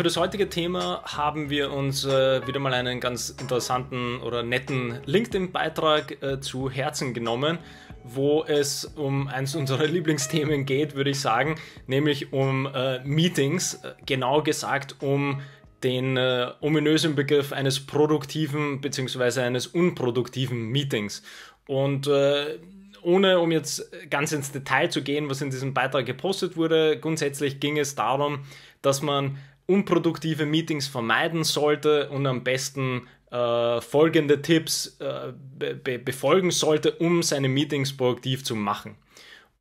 für das heutige Thema haben wir uns äh, wieder mal einen ganz interessanten oder netten LinkedIn-Beitrag äh, zu Herzen genommen, wo es um eins unserer Lieblingsthemen geht, würde ich sagen, nämlich um äh, Meetings, äh, genau gesagt um den äh, ominösen Begriff eines produktiven bzw. eines unproduktiven Meetings. Und äh, ohne um jetzt ganz ins Detail zu gehen, was in diesem Beitrag gepostet wurde, grundsätzlich ging es darum, dass man unproduktive Meetings vermeiden sollte und am besten äh, folgende Tipps äh, be befolgen sollte, um seine Meetings produktiv zu machen.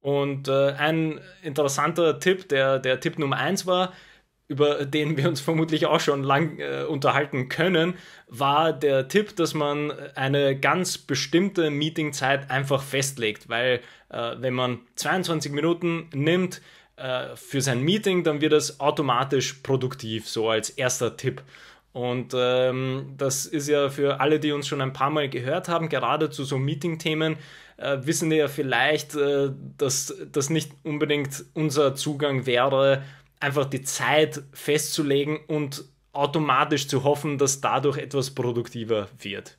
Und äh, ein interessanter Tipp, der, der Tipp Nummer 1 war, über den wir uns vermutlich auch schon lang äh, unterhalten können, war der Tipp, dass man eine ganz bestimmte Meetingzeit einfach festlegt, weil äh, wenn man 22 Minuten nimmt, äh, für sein Meeting, dann wird es automatisch produktiv, so als erster Tipp. Und ähm, das ist ja für alle, die uns schon ein paar Mal gehört haben, gerade zu so Meeting-Themen, äh, wissen wir ja vielleicht, äh, dass das nicht unbedingt unser Zugang wäre, einfach die Zeit festzulegen und automatisch zu hoffen, dass dadurch etwas produktiver wird.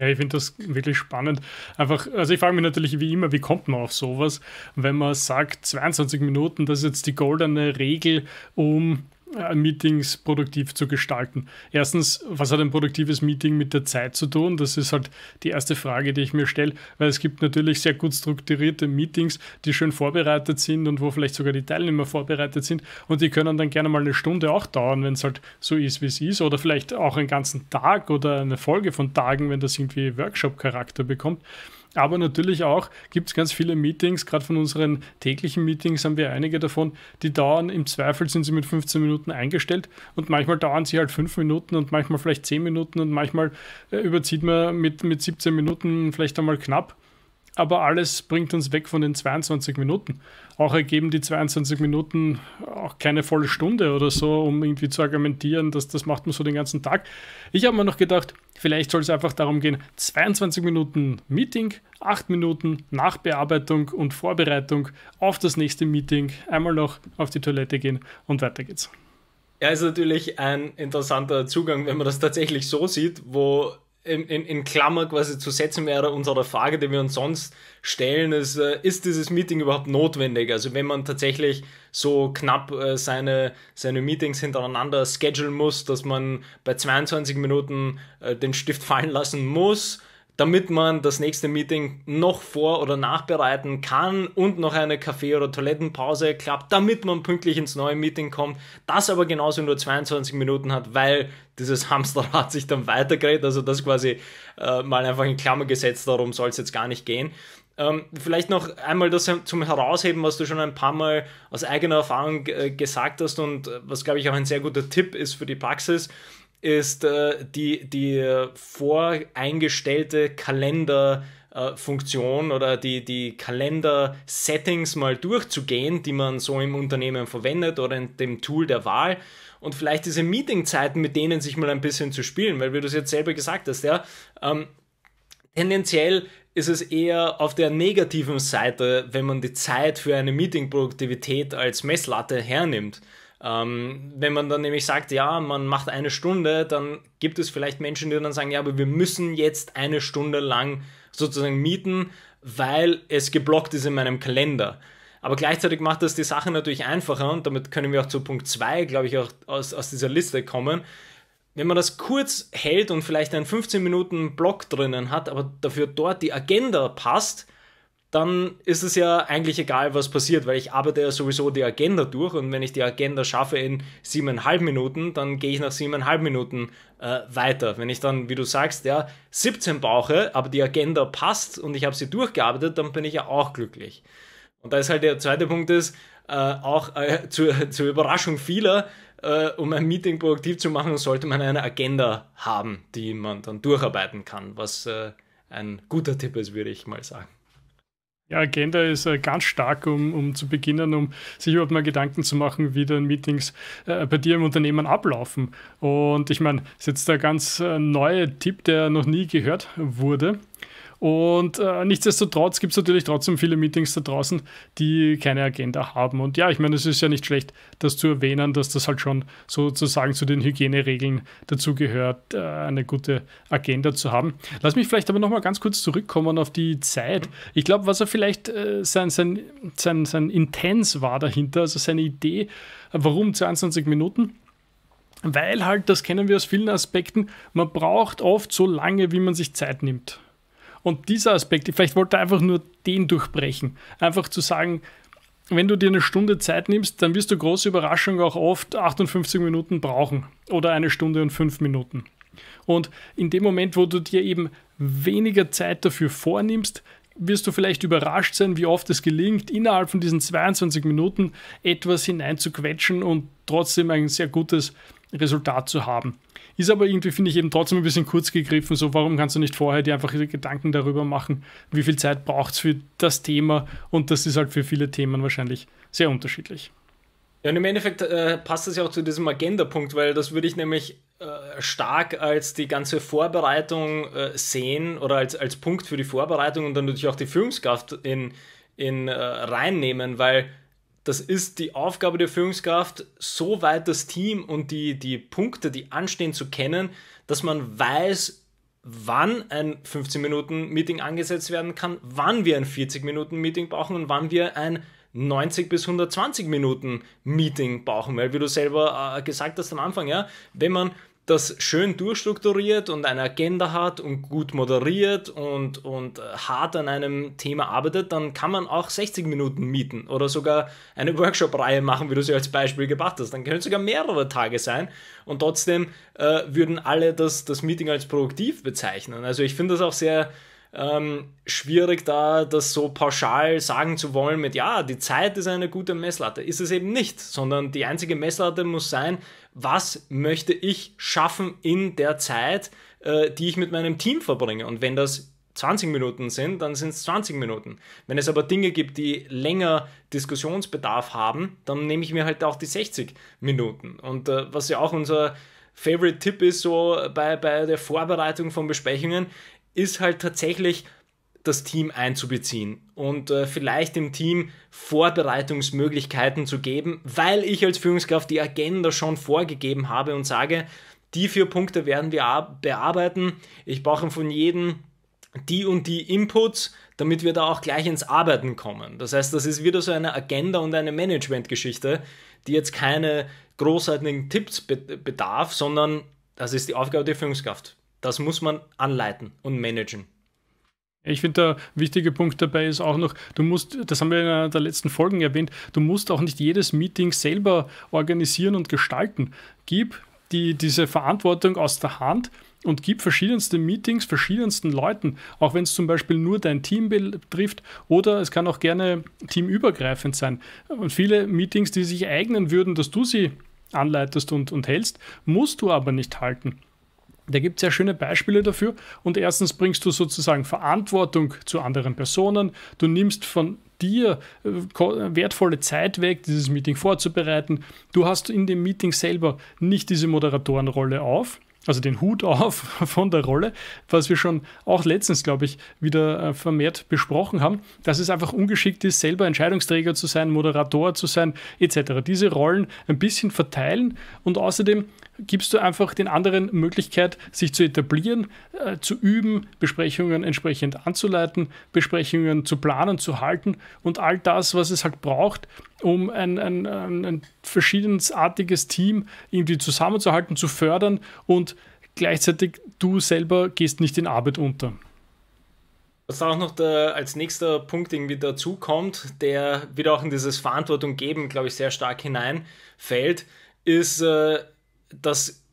Ja, ich finde das wirklich spannend. Einfach, also ich frage mich natürlich wie immer, wie kommt man auf sowas, wenn man sagt, 22 Minuten, das ist jetzt die goldene Regel, um äh, Meetings produktiv zu gestalten. Erstens, was hat ein produktives Meeting mit der Zeit zu tun? Das ist halt die erste Frage, die ich mir stelle, weil es gibt natürlich sehr gut strukturierte Meetings, die schön vorbereitet sind und wo vielleicht sogar die Teilnehmer vorbereitet sind und die können dann gerne mal eine Stunde auch dauern, wenn es halt so ist, wie es ist oder vielleicht auch einen ganzen Tag oder eine Folge von Tagen, wenn das irgendwie Workshop-Charakter bekommt. Aber natürlich auch gibt es ganz viele Meetings, gerade von unseren täglichen Meetings haben wir einige davon, die dauern, im Zweifel sind sie mit 15 Minuten eingestellt und manchmal dauern sie halt 5 Minuten und manchmal vielleicht 10 Minuten und manchmal äh, überzieht man mit, mit 17 Minuten vielleicht einmal knapp. Aber alles bringt uns weg von den 22 Minuten. Auch ergeben die 22 Minuten auch keine volle Stunde oder so, um irgendwie zu argumentieren, dass das macht man so den ganzen Tag. Ich habe mir noch gedacht, vielleicht soll es einfach darum gehen, 22 Minuten Meeting, 8 Minuten Nachbearbeitung und Vorbereitung auf das nächste Meeting, einmal noch auf die Toilette gehen und weiter geht's. Ja, ist natürlich ein interessanter Zugang, wenn man das tatsächlich so sieht, wo in, in, in Klammer quasi zu setzen wäre unsere Frage, die wir uns sonst stellen, ist, äh, ist dieses Meeting überhaupt notwendig? Also wenn man tatsächlich so knapp äh, seine, seine Meetings hintereinander schedulen muss, dass man bei 22 Minuten äh, den Stift fallen lassen muss, damit man das nächste Meeting noch vor- oder nachbereiten kann und noch eine Kaffee- oder Toilettenpause klappt, damit man pünktlich ins neue Meeting kommt, das aber genauso nur 22 Minuten hat, weil dieses Hamsterrad sich dann weitergerät, also das quasi äh, mal einfach in Klammer gesetzt, darum soll es jetzt gar nicht gehen. Ähm, vielleicht noch einmal das zum Herausheben, was du schon ein paar Mal aus eigener Erfahrung äh, gesagt hast und äh, was, glaube ich, auch ein sehr guter Tipp ist für die Praxis ist äh, die, die voreingestellte Kalender- Funktion äh, oder die, die Kalender-Settings mal durchzugehen, die man so im Unternehmen verwendet oder in dem Tool der Wahl und vielleicht diese Meetingzeiten mit denen sich mal ein bisschen zu spielen, weil wie du es jetzt selber gesagt hast, ja, ähm, tendenziell ist es eher auf der negativen Seite, wenn man die Zeit für eine Meeting-Produktivität als Messlatte hernimmt. Ähm, wenn man dann nämlich sagt, ja, man macht eine Stunde, dann gibt es vielleicht Menschen, die dann sagen, ja, aber wir müssen jetzt eine Stunde lang sozusagen mieten, weil es geblockt ist in meinem Kalender. Aber gleichzeitig macht das die Sache natürlich einfacher und damit können wir auch zu Punkt 2, glaube ich, auch aus, aus dieser Liste kommen. Wenn man das kurz hält und vielleicht einen 15 Minuten Block drinnen hat, aber dafür dort die Agenda passt, dann ist es ja eigentlich egal, was passiert, weil ich arbeite ja sowieso die Agenda durch und wenn ich die Agenda schaffe in siebeneinhalb Minuten, dann gehe ich nach siebeneinhalb Minuten äh, weiter. Wenn ich dann, wie du sagst, ja, 17 brauche, aber die Agenda passt und ich habe sie durchgearbeitet, dann bin ich ja auch glücklich. Und da ist halt der zweite Punkt ist, äh, auch äh, zur, zur, Überraschung vieler, äh, um ein Meeting produktiv zu machen, sollte man eine Agenda haben, die man dann durcharbeiten kann, was äh, ein guter Tipp ist, würde ich mal sagen. Ja, Agenda ist äh, ganz stark, um, um zu beginnen, um sich überhaupt mal Gedanken zu machen, wie dann Meetings äh, bei dir im Unternehmen ablaufen. Und ich meine, das ist jetzt der ganz äh, neue Tipp, der noch nie gehört wurde. Und äh, nichtsdestotrotz gibt es natürlich trotzdem viele Meetings da draußen, die keine Agenda haben. Und ja, ich meine, es ist ja nicht schlecht, das zu erwähnen, dass das halt schon sozusagen zu den Hygieneregeln dazugehört, äh, eine gute Agenda zu haben. Lass mich vielleicht aber nochmal ganz kurz zurückkommen auf die Zeit. Ich glaube, was er vielleicht äh, sein, sein, sein, sein Intens war dahinter, also seine Idee, warum 22 Minuten? Weil halt, das kennen wir aus vielen Aspekten, man braucht oft so lange, wie man sich Zeit nimmt. Und dieser Aspekt, vielleicht wollte er einfach nur den durchbrechen. Einfach zu sagen, wenn du dir eine Stunde Zeit nimmst, dann wirst du große Überraschung auch oft 58 Minuten brauchen oder eine Stunde und fünf Minuten. Und in dem Moment, wo du dir eben weniger Zeit dafür vornimmst, wirst du vielleicht überrascht sein, wie oft es gelingt, innerhalb von diesen 22 Minuten etwas hineinzuquetschen und trotzdem ein sehr gutes Resultat zu haben. Ist aber irgendwie, finde ich, eben trotzdem ein bisschen kurz gegriffen. So, warum kannst du nicht vorher dir einfach Gedanken darüber machen, wie viel Zeit braucht es für das Thema? Und das ist halt für viele Themen wahrscheinlich sehr unterschiedlich. Ja, und im Endeffekt äh, passt das ja auch zu diesem Agenda-Punkt, weil das würde ich nämlich äh, stark als die ganze Vorbereitung äh, sehen oder als, als Punkt für die Vorbereitung und dann natürlich auch die Führungskraft in, in, äh, reinnehmen, weil das ist die Aufgabe der Führungskraft, so weit das Team und die, die Punkte, die anstehen, zu kennen, dass man weiß, wann ein 15-Minuten-Meeting angesetzt werden kann, wann wir ein 40-Minuten-Meeting brauchen und wann wir ein 90 bis 120 Minuten Meeting brauchen, weil wie du selber äh, gesagt hast am Anfang, ja, wenn man das schön durchstrukturiert und eine Agenda hat und gut moderiert und, und äh, hart an einem Thema arbeitet, dann kann man auch 60 Minuten mieten oder sogar eine Workshop-Reihe machen, wie du sie als Beispiel gebracht hast. Dann können es sogar mehrere Tage sein und trotzdem äh, würden alle das, das Meeting als produktiv bezeichnen. Also ich finde das auch sehr, ähm, schwierig, da das so pauschal sagen zu wollen mit, ja, die Zeit ist eine gute Messlatte. Ist es eben nicht, sondern die einzige Messlatte muss sein, was möchte ich schaffen in der Zeit, äh, die ich mit meinem Team verbringe. Und wenn das 20 Minuten sind, dann sind es 20 Minuten. Wenn es aber Dinge gibt, die länger Diskussionsbedarf haben, dann nehme ich mir halt auch die 60 Minuten. Und äh, was ja auch unser Favorite Tipp ist so bei, bei der Vorbereitung von Besprechungen, ist halt tatsächlich das Team einzubeziehen und äh, vielleicht dem Team Vorbereitungsmöglichkeiten zu geben, weil ich als Führungskraft die Agenda schon vorgegeben habe und sage, die vier Punkte werden wir bearbeiten. Ich brauche von jedem die und die Inputs, damit wir da auch gleich ins Arbeiten kommen. Das heißt, das ist wieder so eine Agenda und eine Managementgeschichte, die jetzt keine großartigen Tipps bedarf, sondern das ist die Aufgabe der Führungskraft. Das muss man anleiten und managen. Ich finde, der wichtige Punkt dabei ist auch noch, du musst, das haben wir in einer der letzten Folgen erwähnt, du musst auch nicht jedes Meeting selber organisieren und gestalten. Gib die, diese Verantwortung aus der Hand und gib verschiedenste Meetings verschiedensten Leuten, auch wenn es zum Beispiel nur dein Team betrifft oder es kann auch gerne teamübergreifend sein. Und viele Meetings, die sich eignen würden, dass du sie anleitest und, und hältst, musst du aber nicht halten. Da gibt es sehr schöne Beispiele dafür. Und erstens bringst du sozusagen Verantwortung zu anderen Personen. Du nimmst von dir äh, wertvolle Zeit weg, dieses Meeting vorzubereiten. Du hast in dem Meeting selber nicht diese Moderatorenrolle auf also den Hut auf von der Rolle, was wir schon auch letztens, glaube ich, wieder äh, vermehrt besprochen haben, dass es einfach ungeschickt ist, selber Entscheidungsträger zu sein, Moderator zu sein, etc. Diese Rollen ein bisschen verteilen und außerdem gibst du einfach den anderen Möglichkeit, sich zu etablieren, äh, zu üben, Besprechungen entsprechend anzuleiten, Besprechungen zu planen, zu halten und all das, was es halt braucht, um ein, ein, ein, ein verschiedensartiges Team irgendwie zusammenzuhalten, zu fördern und gleichzeitig du selber gehst nicht in Arbeit unter. Was auch noch der, als nächster Punkt irgendwie dazukommt, der wieder auch in dieses Verantwortung geben, glaube ich, sehr stark hineinfällt, ist, äh, dass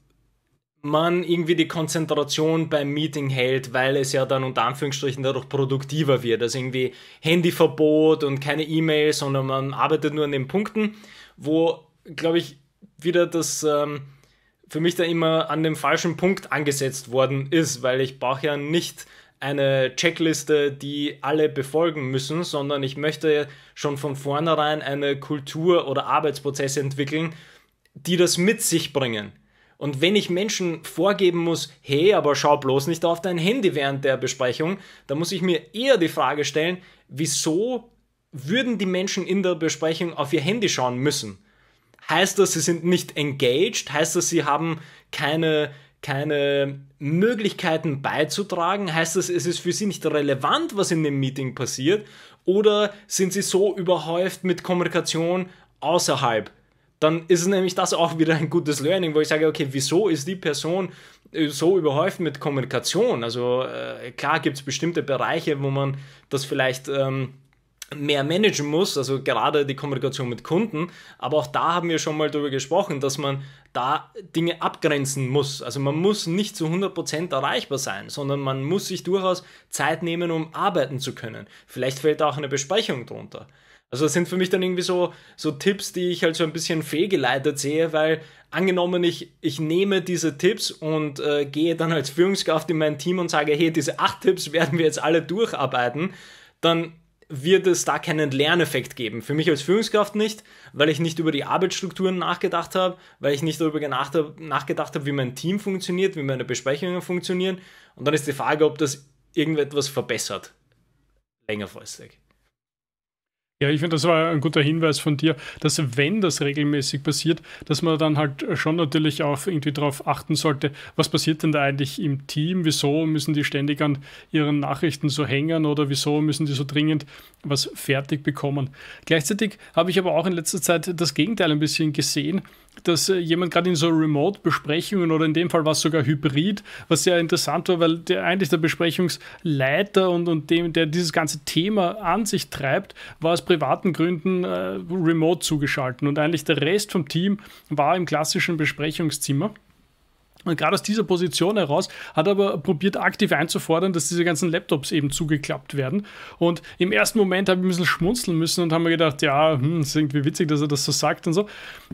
man irgendwie die Konzentration beim Meeting hält, weil es ja dann unter Anführungsstrichen dadurch produktiver wird. Also irgendwie Handyverbot und keine E-Mails, sondern man arbeitet nur an den Punkten, wo, glaube ich, wieder das ähm, für mich da immer an dem falschen Punkt angesetzt worden ist, weil ich brauche ja nicht eine Checkliste, die alle befolgen müssen, sondern ich möchte schon von vornherein eine Kultur oder Arbeitsprozesse entwickeln, die das mit sich bringen und wenn ich Menschen vorgeben muss, hey, aber schau bloß nicht auf dein Handy während der Besprechung, dann muss ich mir eher die Frage stellen, wieso würden die Menschen in der Besprechung auf ihr Handy schauen müssen? Heißt das, sie sind nicht engaged? Heißt das, sie haben keine, keine Möglichkeiten beizutragen? Heißt das, es ist für sie nicht relevant, was in dem Meeting passiert? Oder sind sie so überhäuft mit Kommunikation außerhalb dann ist nämlich das auch wieder ein gutes Learning, wo ich sage, okay, wieso ist die Person äh, so überhäuft mit Kommunikation? Also äh, klar gibt es bestimmte Bereiche, wo man das vielleicht ähm, mehr managen muss, also gerade die Kommunikation mit Kunden, aber auch da haben wir schon mal darüber gesprochen, dass man da Dinge abgrenzen muss. Also man muss nicht zu 100% erreichbar sein, sondern man muss sich durchaus Zeit nehmen, um arbeiten zu können. Vielleicht fällt da auch eine Besprechung drunter. Also das sind für mich dann irgendwie so, so Tipps, die ich halt so ein bisschen fehlgeleitet sehe, weil angenommen, ich, ich nehme diese Tipps und äh, gehe dann als Führungskraft in mein Team und sage, hey, diese acht Tipps werden wir jetzt alle durcharbeiten, dann wird es da keinen Lerneffekt geben. Für mich als Führungskraft nicht, weil ich nicht über die Arbeitsstrukturen nachgedacht habe, weil ich nicht darüber nachgedacht habe, wie mein Team funktioniert, wie meine Besprechungen funktionieren. Und dann ist die Frage, ob das irgendetwas verbessert. Längerfristig. Ja, ich finde, das war ein guter Hinweis von dir, dass wenn das regelmäßig passiert, dass man dann halt schon natürlich auch irgendwie darauf achten sollte, was passiert denn da eigentlich im Team, wieso müssen die ständig an ihren Nachrichten so hängen oder wieso müssen die so dringend was fertig bekommen. Gleichzeitig habe ich aber auch in letzter Zeit das Gegenteil ein bisschen gesehen, dass äh, jemand gerade in so Remote-Besprechungen oder in dem Fall war es sogar Hybrid, was sehr interessant war, weil der, eigentlich der Besprechungsleiter und, und dem, der dieses ganze Thema an sich treibt, war aus privaten Gründen äh, remote zugeschaltet. und eigentlich der Rest vom Team war im klassischen Besprechungszimmer. Und gerade aus dieser Position heraus hat er aber probiert aktiv einzufordern, dass diese ganzen Laptops eben zugeklappt werden. Und im ersten Moment habe ich ein bisschen schmunzeln müssen und haben mir gedacht, ja, hm, ist irgendwie witzig, dass er das so sagt und so.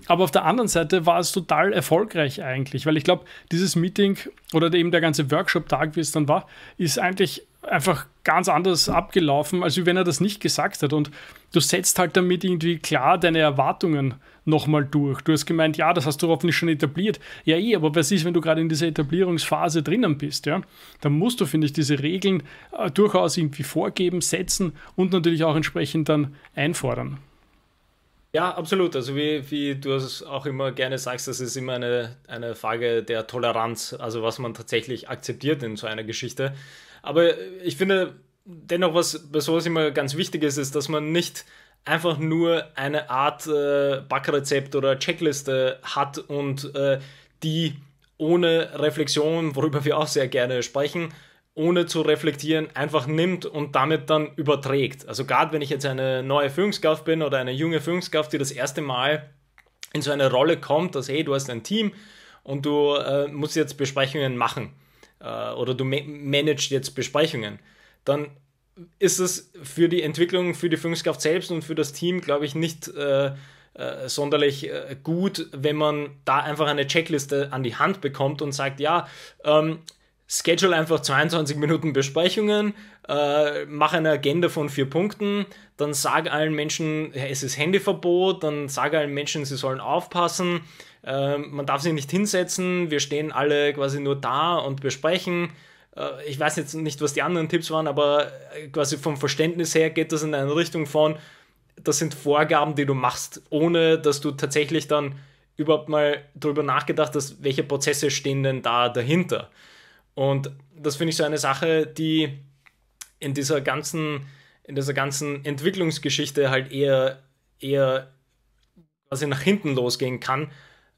Aber auf der anderen Seite war es total erfolgreich eigentlich, weil ich glaube, dieses Meeting oder eben der ganze Workshop-Tag, wie es dann war, ist eigentlich einfach ganz anders abgelaufen, als wenn er das nicht gesagt hat. Und du setzt halt damit irgendwie klar deine Erwartungen nochmal durch. Du hast gemeint, ja, das hast du hoffentlich schon etabliert. Ja, eh, aber was ist, wenn du gerade in dieser Etablierungsphase drinnen bist? Ja? Dann musst du, finde ich, diese Regeln äh, durchaus irgendwie vorgeben, setzen und natürlich auch entsprechend dann einfordern. Ja, absolut. Also wie, wie du es auch immer gerne sagst, das ist immer eine, eine Frage der Toleranz, also was man tatsächlich akzeptiert in so einer Geschichte. Aber ich finde dennoch, was bei sowas immer ganz wichtig ist, ist, dass man nicht einfach nur eine Art äh, Backrezept oder Checkliste hat und äh, die ohne Reflexion, worüber wir auch sehr gerne sprechen, ohne zu reflektieren einfach nimmt und damit dann überträgt. Also gerade wenn ich jetzt eine neue Führungskraft bin oder eine junge Führungskraft, die das erste Mal in so eine Rolle kommt, dass hey, du hast ein Team und du äh, musst jetzt Besprechungen machen äh, oder du ma managst jetzt Besprechungen, dann ist es für die Entwicklung, für die Führungskraft selbst und für das Team, glaube ich, nicht äh, äh sonderlich äh, gut, wenn man da einfach eine Checkliste an die Hand bekommt und sagt, ja, ähm, schedule einfach 22 Minuten Besprechungen, äh, mach eine Agenda von vier Punkten, dann sag allen Menschen, es ist Handyverbot, dann sag allen Menschen, sie sollen aufpassen, äh, man darf sich nicht hinsetzen, wir stehen alle quasi nur da und besprechen. Äh, ich weiß jetzt nicht, was die anderen Tipps waren, aber äh, quasi vom Verständnis her geht das in eine Richtung von, das sind Vorgaben, die du machst, ohne dass du tatsächlich dann überhaupt mal darüber nachgedacht hast, welche Prozesse stehen denn da dahinter. Und das finde ich so eine Sache, die in dieser ganzen, in dieser ganzen Entwicklungsgeschichte halt eher, eher quasi nach hinten losgehen kann,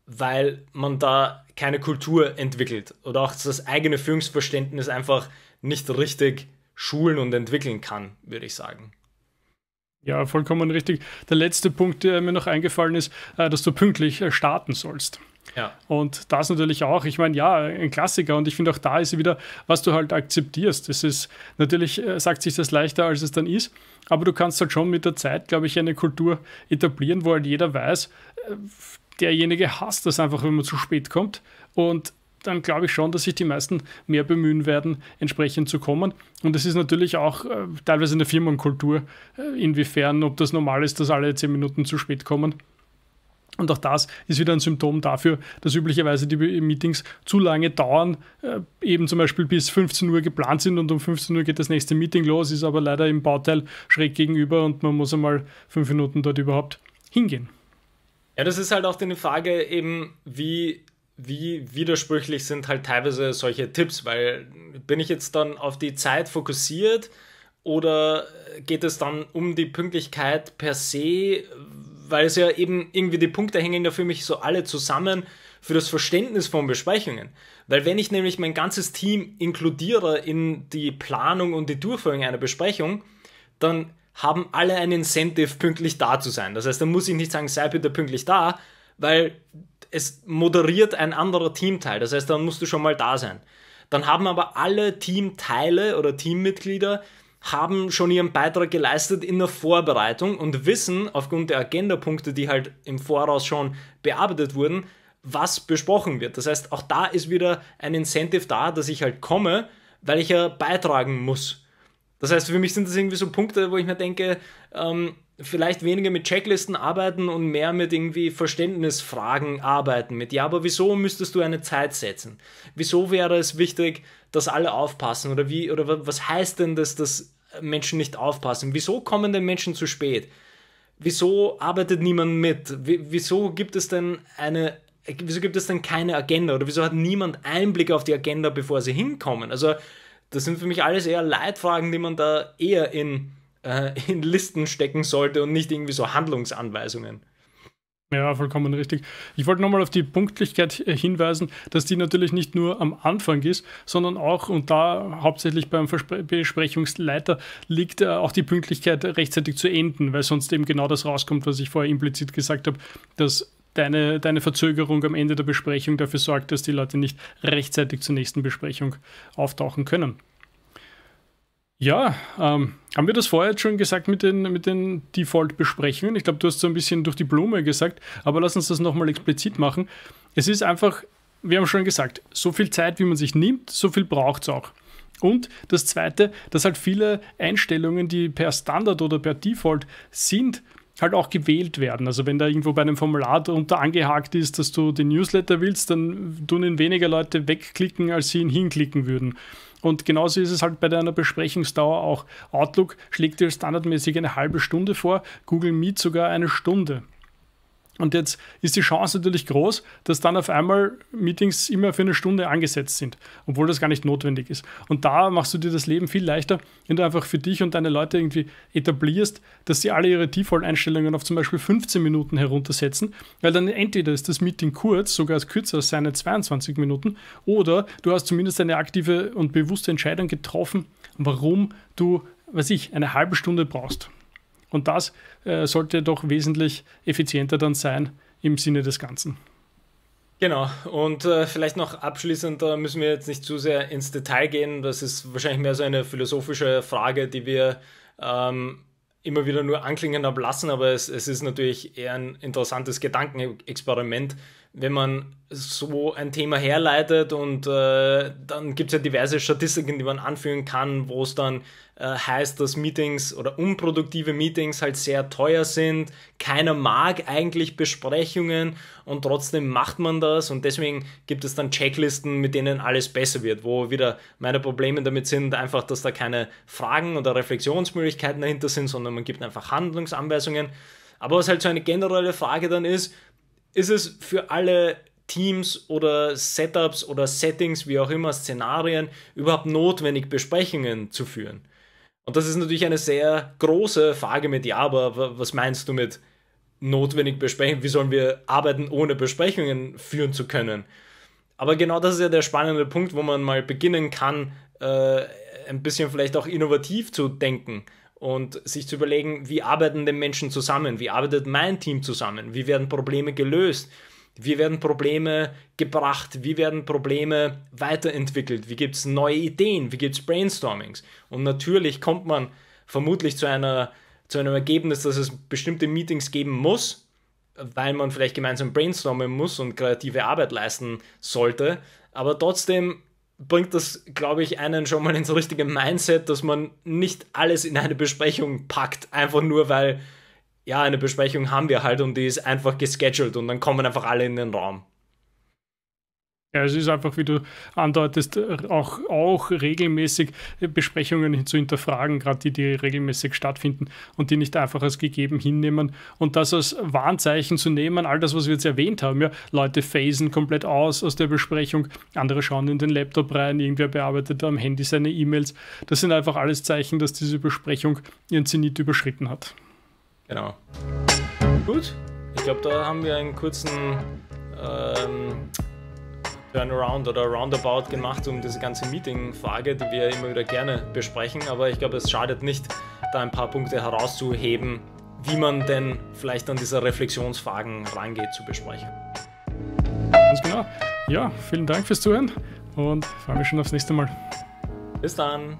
weil man da keine Kultur entwickelt oder auch das eigene Führungsverständnis einfach nicht richtig schulen und entwickeln kann, würde ich sagen. Ja, vollkommen richtig. Der letzte Punkt, der mir noch eingefallen ist, äh, dass du pünktlich äh, starten sollst. Ja. Und das natürlich auch, ich meine, ja, ein Klassiker und ich finde auch da ist wieder, was du halt akzeptierst. Das ist natürlich, äh, sagt sich das leichter, als es dann ist, aber du kannst halt schon mit der Zeit, glaube ich, eine Kultur etablieren, wo halt jeder weiß, äh, derjenige hasst das einfach, wenn man zu spät kommt und dann glaube ich schon, dass sich die meisten mehr bemühen werden, entsprechend zu kommen. Und es ist natürlich auch äh, teilweise in der Firmenkultur, äh, inwiefern, ob das normal ist, dass alle zehn Minuten zu spät kommen. Und auch das ist wieder ein Symptom dafür, dass üblicherweise die Meetings zu lange dauern, äh, eben zum Beispiel bis 15 Uhr geplant sind und um 15 Uhr geht das nächste Meeting los, ist aber leider im Bauteil schräg gegenüber und man muss einmal fünf Minuten dort überhaupt hingehen. Ja, das ist halt auch die Frage eben, wie, wie widersprüchlich sind halt teilweise solche Tipps, weil bin ich jetzt dann auf die Zeit fokussiert oder geht es dann um die Pünktlichkeit per se, weil es ja eben irgendwie die Punkte hängen ja für mich so alle zusammen für das Verständnis von Besprechungen. Weil wenn ich nämlich mein ganzes Team inkludiere in die Planung und die Durchführung einer Besprechung, dann haben alle ein Incentive, pünktlich da zu sein. Das heißt, dann muss ich nicht sagen, sei bitte pünktlich da, weil es moderiert ein anderer Teamteil. Das heißt, dann musst du schon mal da sein. Dann haben aber alle Teamteile oder Teammitglieder haben schon ihren Beitrag geleistet in der Vorbereitung und wissen aufgrund der Agendapunkte, die halt im Voraus schon bearbeitet wurden, was besprochen wird. Das heißt, auch da ist wieder ein Incentive da, dass ich halt komme, weil ich ja beitragen muss. Das heißt, für mich sind das irgendwie so Punkte, wo ich mir denke, ähm, vielleicht weniger mit Checklisten arbeiten und mehr mit irgendwie Verständnisfragen arbeiten. Mit ja, aber wieso müsstest du eine Zeit setzen? Wieso wäre es wichtig, dass alle aufpassen? Oder wie, oder was heißt denn das, dass Menschen nicht aufpassen? Wieso kommen denn Menschen zu spät? Wieso arbeitet niemand mit? Wieso gibt es denn eine, wieso gibt es denn keine Agenda? Oder wieso hat niemand Einblick auf die Agenda, bevor sie hinkommen? Also, das sind für mich alles eher Leitfragen, die man da eher in äh, in Listen stecken sollte und nicht irgendwie so Handlungsanweisungen. Ja, vollkommen richtig. Ich wollte nochmal auf die Punktlichkeit äh, hinweisen, dass die natürlich nicht nur am Anfang ist, sondern auch und da hauptsächlich beim Verspre Besprechungsleiter liegt äh, auch die Pünktlichkeit rechtzeitig zu enden, weil sonst eben genau das rauskommt, was ich vorher implizit gesagt habe, dass deine, deine Verzögerung am Ende der Besprechung dafür sorgt, dass die Leute nicht rechtzeitig zur nächsten Besprechung auftauchen können. Ja, ähm, haben wir das vorher schon gesagt mit den, mit den Default-Besprechungen? Ich glaube, du hast so ein bisschen durch die Blume gesagt, aber lass uns das nochmal explizit machen. Es ist einfach, wir haben schon gesagt, so viel Zeit, wie man sich nimmt, so viel braucht es auch. Und das Zweite, dass halt viele Einstellungen, die per Standard oder per Default sind, halt auch gewählt werden. Also wenn da irgendwo bei einem Formular drunter angehakt ist, dass du den Newsletter willst, dann tun ihn weniger Leute wegklicken, als sie ihn hinklicken würden. Und genauso ist es halt bei deiner Besprechungsdauer auch. Outlook schlägt dir standardmäßig eine halbe Stunde vor, Google Meet sogar eine Stunde. Und jetzt ist die Chance natürlich groß, dass dann auf einmal Meetings immer für eine Stunde angesetzt sind, obwohl das gar nicht notwendig ist. Und da machst du dir das Leben viel leichter, wenn du einfach für dich und deine Leute irgendwie etablierst, dass sie alle ihre Default-Einstellungen auf zum Beispiel 15 Minuten heruntersetzen, weil dann entweder ist das Meeting kurz, sogar als kürzer als seine 22 Minuten, oder du hast zumindest eine aktive und bewusste Entscheidung getroffen, warum du, weiß ich, eine halbe Stunde brauchst. Und das äh, sollte doch wesentlich effizienter dann sein im Sinne des Ganzen. Genau, und äh, vielleicht noch abschließend, da müssen wir jetzt nicht zu sehr ins Detail gehen, das ist wahrscheinlich mehr so eine philosophische Frage, die wir ähm, immer wieder nur anklingen ablassen, aber es, es ist natürlich eher ein interessantes Gedankenexperiment, wenn man so ein Thema herleitet und äh, dann gibt es ja diverse Statistiken, die man anführen kann, wo es dann äh, heißt, dass Meetings oder unproduktive Meetings halt sehr teuer sind. Keiner mag eigentlich Besprechungen und trotzdem macht man das und deswegen gibt es dann Checklisten, mit denen alles besser wird, wo wieder meine Probleme damit sind, einfach, dass da keine Fragen oder Reflexionsmöglichkeiten dahinter sind, sondern man gibt einfach Handlungsanweisungen. Aber was halt so eine generelle Frage dann ist, ist es für alle Teams oder Setups oder Settings, wie auch immer, Szenarien überhaupt notwendig, Besprechungen zu führen. Und das ist natürlich eine sehr große Frage mit, ja, aber was meinst du mit notwendig besprechen? Wie sollen wir arbeiten, ohne Besprechungen führen zu können? Aber genau das ist ja der spannende Punkt, wo man mal beginnen kann, äh, ein bisschen vielleicht auch innovativ zu denken und sich zu überlegen, wie arbeiten denn Menschen zusammen, wie arbeitet mein Team zusammen, wie werden Probleme gelöst, wie werden Probleme gebracht, wie werden Probleme weiterentwickelt, wie gibt es neue Ideen, wie gibt es Brainstormings. Und natürlich kommt man vermutlich zu, einer, zu einem Ergebnis, dass es bestimmte Meetings geben muss, weil man vielleicht gemeinsam brainstormen muss und kreative Arbeit leisten sollte. Aber trotzdem bringt das, glaube ich, einen schon mal ins richtige Mindset, dass man nicht alles in eine Besprechung packt, einfach nur weil, ja, eine Besprechung haben wir halt und die ist einfach gescheduled und dann kommen einfach alle in den Raum. Ja, es ist einfach, wie du andeutest, auch, auch regelmäßig Besprechungen zu hinterfragen, gerade die, die regelmäßig stattfinden und die nicht einfach als gegeben hinnehmen und das als Warnzeichen zu nehmen, all das, was wir jetzt erwähnt haben. Ja, Leute phasen komplett aus aus der Besprechung, andere schauen in den Laptop rein, irgendwer bearbeitet am Handy seine E-Mails. Das sind einfach alles Zeichen, dass diese Besprechung ihren Zenit überschritten hat. Genau. Gut, ich glaube, da haben wir einen kurzen. Ähm Turnaround oder Roundabout gemacht um diese ganze Meeting-Frage, die wir immer wieder gerne besprechen. Aber ich glaube, es schadet nicht, da ein paar Punkte herauszuheben, wie man denn vielleicht an diese Reflexionsfragen rangeht zu besprechen. Ganz genau. Ja, vielen Dank fürs Zuhören und freue mich schon aufs nächste Mal. Bis dann.